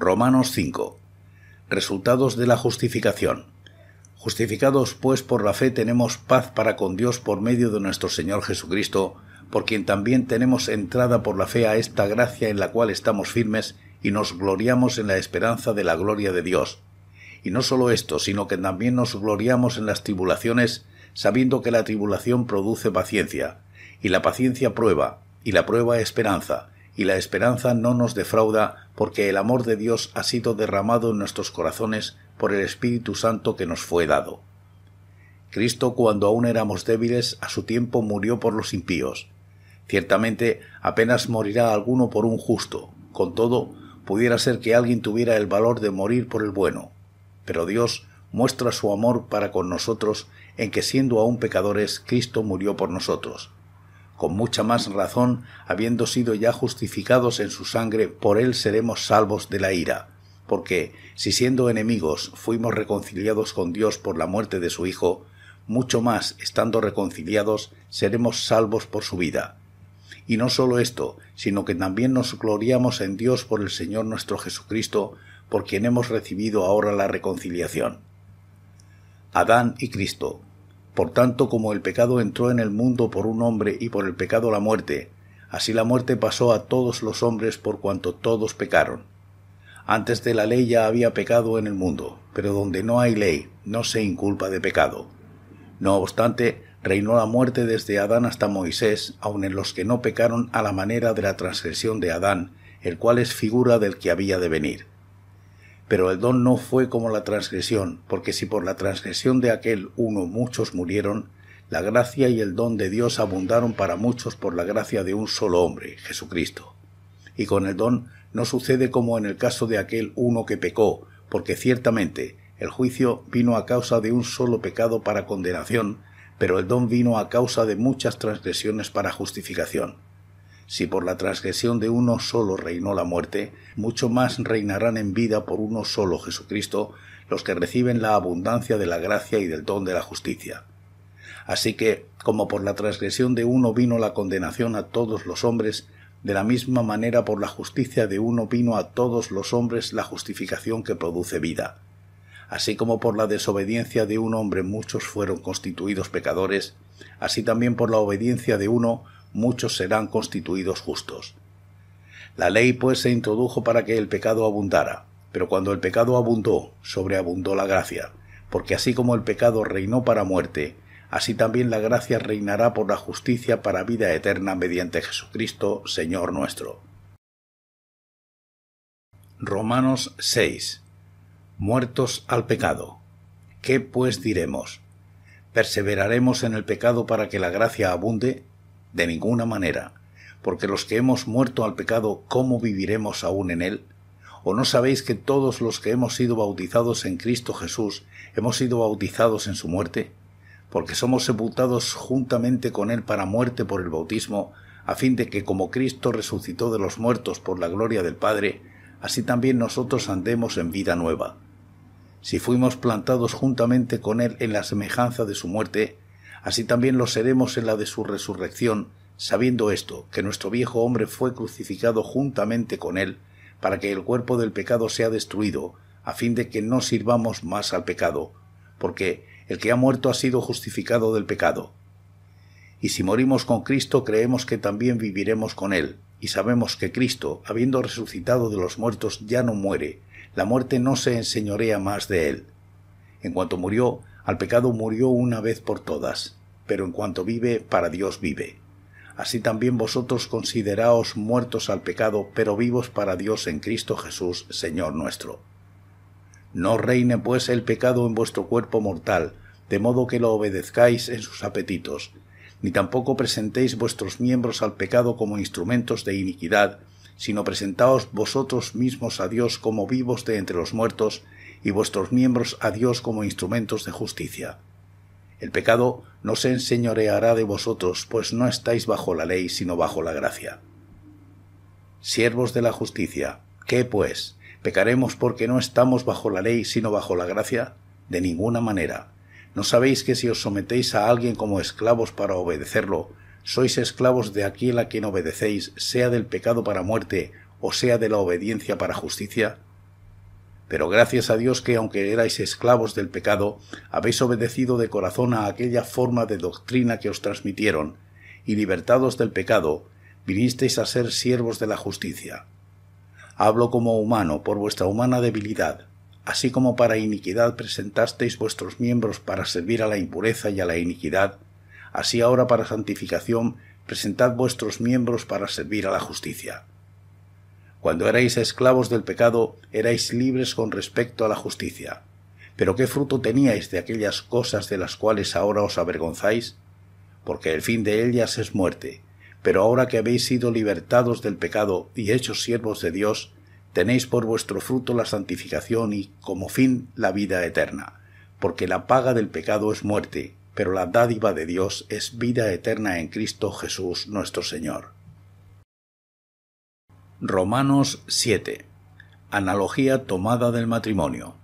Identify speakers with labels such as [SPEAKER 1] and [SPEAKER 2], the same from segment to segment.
[SPEAKER 1] Romanos 5. Resultados de la justificación. Justificados pues por la fe tenemos paz para con Dios por medio de nuestro Señor Jesucristo, por quien también tenemos entrada por la fe a esta gracia en la cual estamos firmes y nos gloriamos en la esperanza de la gloria de Dios. Y no solo esto, sino que también nos gloriamos en las tribulaciones, sabiendo que la tribulación produce paciencia, y la paciencia prueba, y la prueba esperanza, y la esperanza no nos defrauda porque el amor de Dios ha sido derramado en nuestros corazones por el Espíritu Santo que nos fue dado. Cristo, cuando aún éramos débiles, a su tiempo murió por los impíos. Ciertamente apenas morirá alguno por un justo, con todo, pudiera ser que alguien tuviera el valor de morir por el bueno. Pero Dios muestra su amor para con nosotros en que siendo aún pecadores, Cristo murió por nosotros con mucha más razón, habiendo sido ya justificados en su sangre, por él seremos salvos de la ira. Porque, si siendo enemigos fuimos reconciliados con Dios por la muerte de su Hijo, mucho más, estando reconciliados, seremos salvos por su vida. Y no solo esto, sino que también nos gloriamos en Dios por el Señor nuestro Jesucristo, por quien hemos recibido ahora la reconciliación. Adán y Cristo, por tanto, como el pecado entró en el mundo por un hombre y por el pecado la muerte, así la muerte pasó a todos los hombres por cuanto todos pecaron. Antes de la ley ya había pecado en el mundo, pero donde no hay ley, no se inculpa de pecado. No obstante, reinó la muerte desde Adán hasta Moisés, aun en los que no pecaron a la manera de la transgresión de Adán, el cual es figura del que había de venir. Pero el don no fue como la transgresión, porque si por la transgresión de aquel uno muchos murieron, la gracia y el don de Dios abundaron para muchos por la gracia de un solo hombre, Jesucristo. Y con el don no sucede como en el caso de aquel uno que pecó, porque ciertamente el juicio vino a causa de un solo pecado para condenación, pero el don vino a causa de muchas transgresiones para justificación. Si por la transgresión de uno solo reinó la muerte, mucho más reinarán en vida por uno solo Jesucristo los que reciben la abundancia de la gracia y del don de la justicia. Así que, como por la transgresión de uno vino la condenación a todos los hombres, de la misma manera por la justicia de uno vino a todos los hombres la justificación que produce vida. Así como por la desobediencia de un hombre muchos fueron constituidos pecadores, así también por la obediencia de uno muchos serán constituidos justos. La ley pues se introdujo para que el pecado abundara, pero cuando el pecado abundó, sobreabundó la gracia, porque así como el pecado reinó para muerte, así también la gracia reinará por la justicia para vida eterna mediante Jesucristo, Señor nuestro. Romanos 6. Muertos al pecado. ¿Qué pues diremos? ¿Perseveraremos en el pecado para que la gracia abunde? de ninguna manera, porque los que hemos muerto al pecado, ¿cómo viviremos aún en él? ¿O no sabéis que todos los que hemos sido bautizados en Cristo Jesús hemos sido bautizados en su muerte? Porque somos sepultados juntamente con él para muerte por el bautismo, a fin de que como Cristo resucitó de los muertos por la gloria del Padre, así también nosotros andemos en vida nueva. Si fuimos plantados juntamente con él en la semejanza de su muerte, Así también lo seremos en la de su resurrección, sabiendo esto, que nuestro viejo hombre fue crucificado juntamente con él, para que el cuerpo del pecado sea destruido, a fin de que no sirvamos más al pecado, porque el que ha muerto ha sido justificado del pecado. Y si morimos con Cristo, creemos que también viviremos con Él, y sabemos que Cristo, habiendo resucitado de los muertos, ya no muere, la muerte no se enseñorea más de Él. En cuanto murió, al pecado murió una vez por todas, pero en cuanto vive, para Dios vive. Así también vosotros consideraos muertos al pecado, pero vivos para Dios en Cristo Jesús, Señor nuestro. No reine pues el pecado en vuestro cuerpo mortal, de modo que lo obedezcáis en sus apetitos, ni tampoco presentéis vuestros miembros al pecado como instrumentos de iniquidad, sino presentaos vosotros mismos a Dios como vivos de entre los muertos, y vuestros miembros a Dios como instrumentos de justicia. El pecado no se enseñoreará de vosotros, pues no estáis bajo la ley, sino bajo la gracia. Siervos de la justicia, ¿qué pues? ¿Pecaremos porque no estamos bajo la ley, sino bajo la gracia? De ninguna manera. ¿No sabéis que si os sometéis a alguien como esclavos para obedecerlo, sois esclavos de aquel a quien obedecéis, sea del pecado para muerte, o sea de la obediencia para justicia? Pero gracias a Dios que, aunque erais esclavos del pecado, habéis obedecido de corazón a aquella forma de doctrina que os transmitieron, y libertados del pecado, vinisteis a ser siervos de la justicia. Hablo como humano por vuestra humana debilidad, así como para iniquidad presentasteis vuestros miembros para servir a la impureza y a la iniquidad, así ahora para santificación presentad vuestros miembros para servir a la justicia. Cuando erais esclavos del pecado, erais libres con respecto a la justicia. Pero ¿qué fruto teníais de aquellas cosas de las cuales ahora os avergonzáis? Porque el fin de ellas es muerte. Pero ahora que habéis sido libertados del pecado y hechos siervos de Dios, tenéis por vuestro fruto la santificación y, como fin, la vida eterna. Porque la paga del pecado es muerte, pero la dádiva de Dios es vida eterna en Cristo Jesús nuestro Señor Romanos 7. Analogía tomada del matrimonio.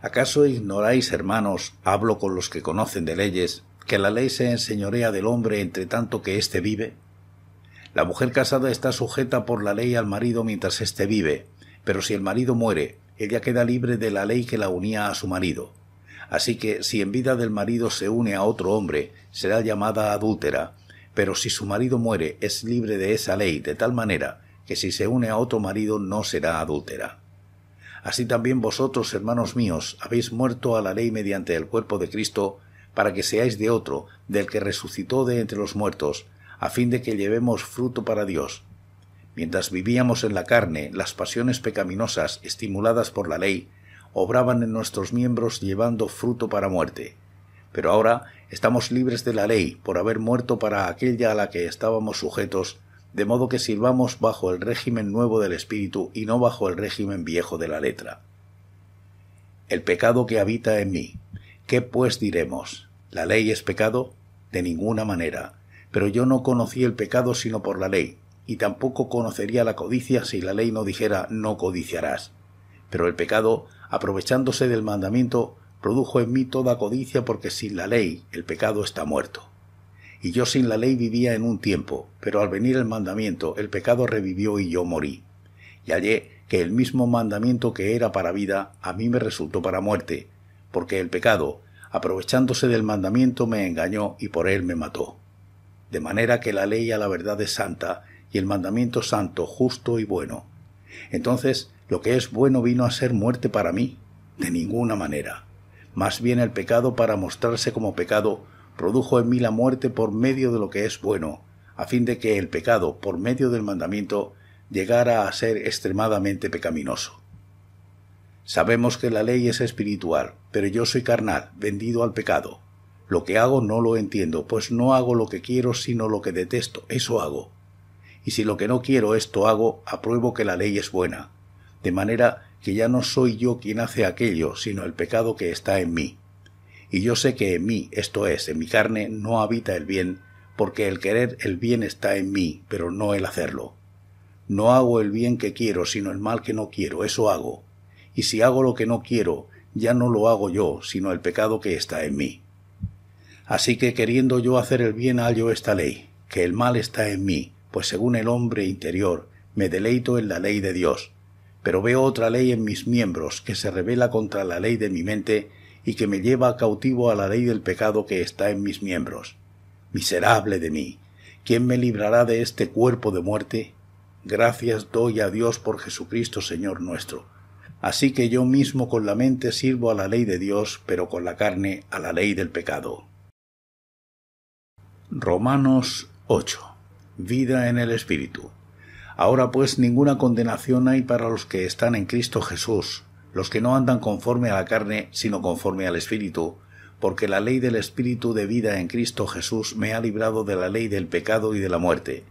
[SPEAKER 1] ¿Acaso ignoráis, hermanos, hablo con los que conocen de leyes, que la ley se enseñorea del hombre entre tanto que éste vive? La mujer casada está sujeta por la ley al marido mientras éste vive, pero si el marido muere, ella queda libre de la ley que la unía a su marido. Así que si en vida del marido se une a otro hombre, será llamada adúltera, pero si su marido muere, es libre de esa ley, de tal manera que si se une a otro marido no será adúltera. Así también vosotros, hermanos míos, habéis muerto a la ley mediante el cuerpo de Cristo, para que seáis de otro, del que resucitó de entre los muertos, a fin de que llevemos fruto para Dios. Mientras vivíamos en la carne, las pasiones pecaminosas, estimuladas por la ley, obraban en nuestros miembros llevando fruto para muerte. Pero ahora estamos libres de la ley por haber muerto para aquella a la que estábamos sujetos, de modo que sirvamos bajo el régimen nuevo del espíritu y no bajo el régimen viejo de la letra. El pecado que habita en mí. ¿Qué pues diremos? ¿La ley es pecado? De ninguna manera. Pero yo no conocí el pecado sino por la ley, y tampoco conocería la codicia si la ley no dijera no codiciarás. Pero el pecado, aprovechándose del mandamiento, produjo en mí toda codicia porque sin la ley el pecado está muerto y yo sin la ley vivía en un tiempo, pero al venir el mandamiento el pecado revivió y yo morí. Y hallé que el mismo mandamiento que era para vida a mí me resultó para muerte, porque el pecado, aprovechándose del mandamiento, me engañó y por él me mató. De manera que la ley a la verdad es santa, y el mandamiento santo, justo y bueno. Entonces, lo que es bueno vino a ser muerte para mí, de ninguna manera. Más bien el pecado para mostrarse como pecado produjo en mí la muerte por medio de lo que es bueno, a fin de que el pecado, por medio del mandamiento, llegara a ser extremadamente pecaminoso. Sabemos que la ley es espiritual, pero yo soy carnal, vendido al pecado. Lo que hago no lo entiendo, pues no hago lo que quiero, sino lo que detesto, eso hago. Y si lo que no quiero esto hago, apruebo que la ley es buena, de manera que ya no soy yo quien hace aquello, sino el pecado que está en mí y yo sé que en mí, esto es, en mi carne, no habita el bien, porque el querer el bien está en mí, pero no el hacerlo. No hago el bien que quiero, sino el mal que no quiero, eso hago. Y si hago lo que no quiero, ya no lo hago yo, sino el pecado que está en mí. Así que queriendo yo hacer el bien hallo esta ley, que el mal está en mí, pues según el hombre interior, me deleito en la ley de Dios. Pero veo otra ley en mis miembros que se revela contra la ley de mi mente y que me lleva cautivo a la ley del pecado que está en mis miembros. Miserable de mí, ¿quién me librará de este cuerpo de muerte? Gracias doy a Dios por Jesucristo Señor nuestro. Así que yo mismo con la mente sirvo a la ley de Dios, pero con la carne a la ley del pecado. Romanos 8. Vida en el Espíritu. Ahora pues ninguna condenación hay para los que están en Cristo Jesús, los que no andan conforme a la carne, sino conforme al Espíritu, porque la ley del Espíritu de vida en Cristo Jesús me ha librado de la ley del pecado y de la muerte.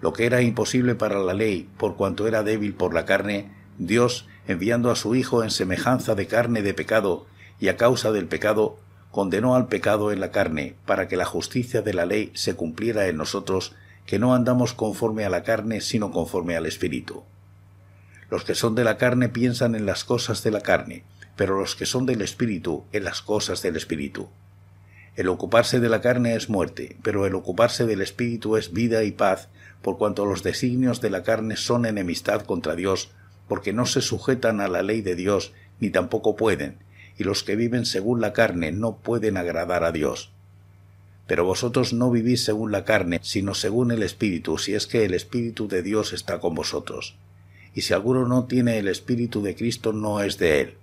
[SPEAKER 1] Lo que era imposible para la ley, por cuanto era débil por la carne, Dios, enviando a su Hijo en semejanza de carne de pecado, y a causa del pecado, condenó al pecado en la carne, para que la justicia de la ley se cumpliera en nosotros, que no andamos conforme a la carne, sino conforme al Espíritu. Los que son de la carne piensan en las cosas de la carne, pero los que son del Espíritu en las cosas del Espíritu. El ocuparse de la carne es muerte, pero el ocuparse del Espíritu es vida y paz, por cuanto los designios de la carne son enemistad contra Dios, porque no se sujetan a la ley de Dios, ni tampoco pueden, y los que viven según la carne no pueden agradar a Dios. Pero vosotros no vivís según la carne, sino según el Espíritu, si es que el Espíritu de Dios está con vosotros y si alguno no tiene el Espíritu de Cristo no es de él.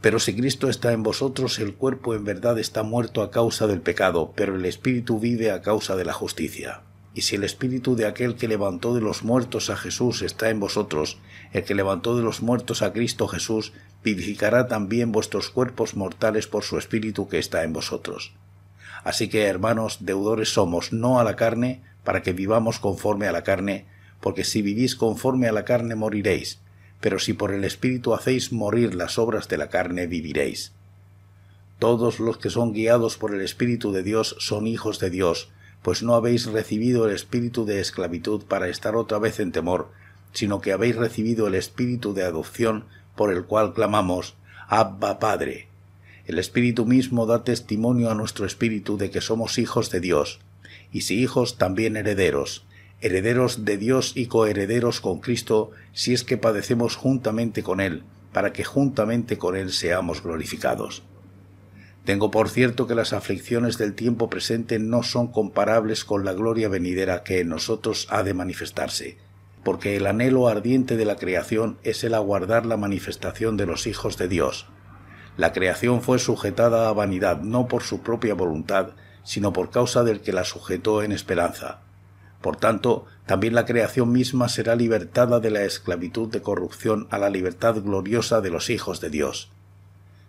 [SPEAKER 1] Pero si Cristo está en vosotros, el cuerpo en verdad está muerto a causa del pecado, pero el Espíritu vive a causa de la justicia. Y si el Espíritu de aquel que levantó de los muertos a Jesús está en vosotros, el que levantó de los muertos a Cristo Jesús, vivificará también vuestros cuerpos mortales por su Espíritu que está en vosotros. Así que, hermanos, deudores somos, no a la carne, para que vivamos conforme a la carne, porque si vivís conforme a la carne moriréis, pero si por el Espíritu hacéis morir las obras de la carne viviréis. Todos los que son guiados por el Espíritu de Dios son hijos de Dios, pues no habéis recibido el espíritu de esclavitud para estar otra vez en temor, sino que habéis recibido el espíritu de adopción por el cual clamamos Abba Padre. El espíritu mismo da testimonio a nuestro espíritu de que somos hijos de Dios, y si hijos también herederos, herederos de Dios y coherederos con Cristo, si es que padecemos juntamente con Él, para que juntamente con Él seamos glorificados. Tengo por cierto que las aflicciones del tiempo presente no son comparables con la gloria venidera que en nosotros ha de manifestarse, porque el anhelo ardiente de la creación es el aguardar la manifestación de los hijos de Dios. La creación fue sujetada a vanidad no por su propia voluntad, sino por causa del que la sujetó en esperanza por tanto, también la creación misma será libertada de la esclavitud de corrupción a la libertad gloriosa de los hijos de Dios.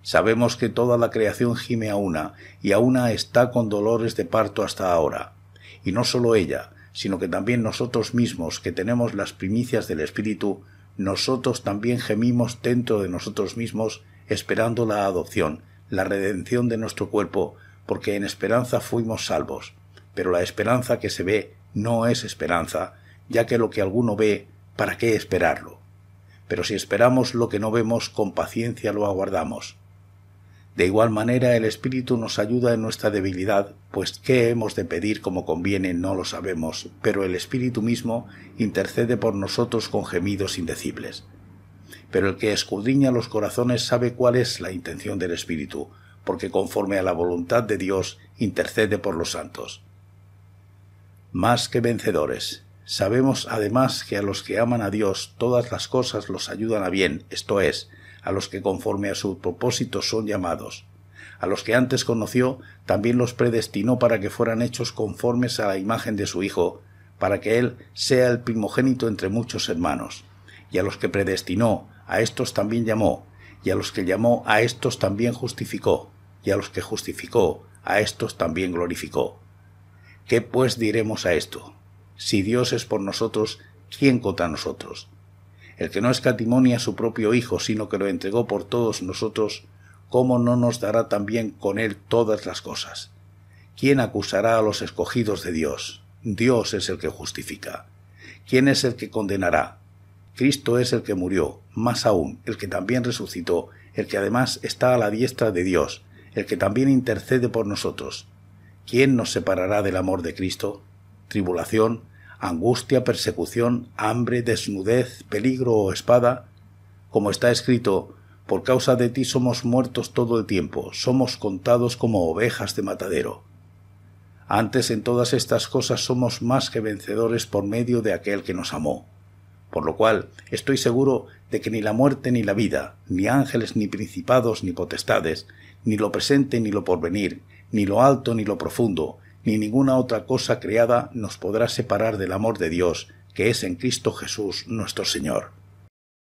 [SPEAKER 1] Sabemos que toda la creación gime a una, y a una está con dolores de parto hasta ahora. Y no sólo ella, sino que también nosotros mismos, que tenemos las primicias del Espíritu, nosotros también gemimos dentro de nosotros mismos, esperando la adopción, la redención de nuestro cuerpo, porque en esperanza fuimos salvos. Pero la esperanza que se ve no es esperanza, ya que lo que alguno ve, ¿para qué esperarlo? Pero si esperamos lo que no vemos, con paciencia lo aguardamos. De igual manera, el Espíritu nos ayuda en nuestra debilidad, pues qué hemos de pedir como conviene no lo sabemos, pero el Espíritu mismo intercede por nosotros con gemidos indecibles. Pero el que escudriña los corazones sabe cuál es la intención del Espíritu, porque conforme a la voluntad de Dios intercede por los santos más que vencedores. Sabemos además que a los que aman a Dios todas las cosas los ayudan a bien, esto es, a los que conforme a su propósito son llamados. A los que antes conoció, también los predestinó para que fueran hechos conformes a la imagen de su Hijo, para que Él sea el primogénito entre muchos hermanos. Y a los que predestinó, a estos también llamó, y a los que llamó, a estos también justificó, y a los que justificó, a estos también glorificó. ¿Qué pues diremos a esto? Si Dios es por nosotros, ¿quién contra nosotros? El que no escatimonia a su propio Hijo, sino que lo entregó por todos nosotros, ¿cómo no nos dará también con él todas las cosas? ¿Quién acusará a los escogidos de Dios? Dios es el que justifica. ¿Quién es el que condenará? Cristo es el que murió, más aún, el que también resucitó, el que además está a la diestra de Dios, el que también intercede por nosotros. ¿Quién nos separará del amor de Cristo? ¿Tribulación, angustia, persecución, hambre, desnudez, peligro o espada? Como está escrito, por causa de ti somos muertos todo el tiempo, somos contados como ovejas de matadero. Antes en todas estas cosas somos más que vencedores por medio de aquel que nos amó. Por lo cual estoy seguro de que ni la muerte ni la vida, ni ángeles ni principados ni potestades, ni lo presente ni lo porvenir, ni lo alto ni lo profundo, ni ninguna otra cosa creada nos podrá separar del amor de Dios, que es en Cristo Jesús nuestro Señor.